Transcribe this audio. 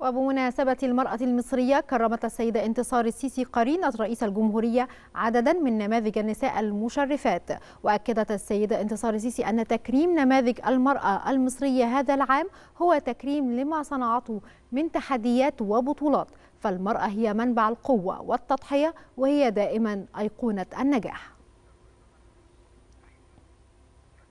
وبمناسبة المرأة المصرية كرمت السيدة انتصار السيسي قرينة رئيس الجمهورية عددا من نماذج النساء المشرفات وأكدت السيدة انتصار السيسي أن تكريم نماذج المرأة المصرية هذا العام هو تكريم لما صنعته من تحديات وبطولات فالمرأة هي منبع القوة والتضحية وهي دائما أيقونة النجاح